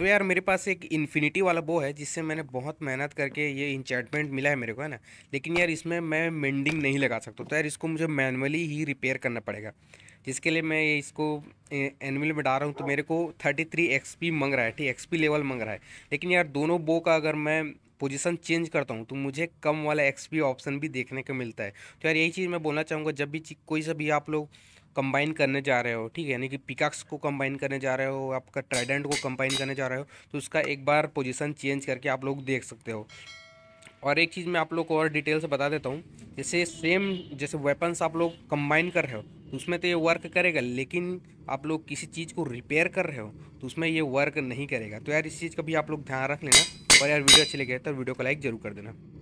तो यार मेरे पास एक इन्फिनिटी वाला बो है जिससे मैंने बहुत मेहनत करके ये इंचमेंट मिला है मेरे को है ना लेकिन यार इसमें मैं मेंडिंग नहीं लगा सकता तो यार इसको मुझे मैनुअली ही रिपेयर करना पड़ेगा जिसके लिए मैं इसको एनुअल में डाल रहा हूँ तो मेरे को थर्टी थ्री एक्स पी मंग रहा है ठीक एक्स पी लेवल मंग रहा है लेकिन यार दोनों बो का अगर मैं पोजीशन चेंज करता हूँ तो मुझे कम वाला एक्सपी ऑप्शन भी देखने को मिलता है तो यार यही चीज़ मैं बोलना चाहूँगा जब भी कोई सा भी आप लोग कंबाइन करने जा रहे हो ठीक है यानी कि पिकाक्स को कंबाइन करने जा रहे हो आपका ट्राइडेंट को कंबाइन करने जा रहे हो तो उसका एक बार पोजीशन चेंज करके आप लोग देख सकते हो और एक चीज़ मैं आप लोग को और डिटेल से बता देता हूँ जैसे सेम जैसे वेपन्स आप लोग कंबाइन कर रहे हो तो उसमें तो ये वर्क करेगा लेकिन आप लोग किसी चीज़ को रिपेयर कर रहे हो तो उसमें ये वर्क नहीं करेगा तो यार इस चीज़ का भी आप लोग ध्यान रख लेना और यार वीडियो अच्छी लगे तो वीडियो को लाइक ज़रूर कर देना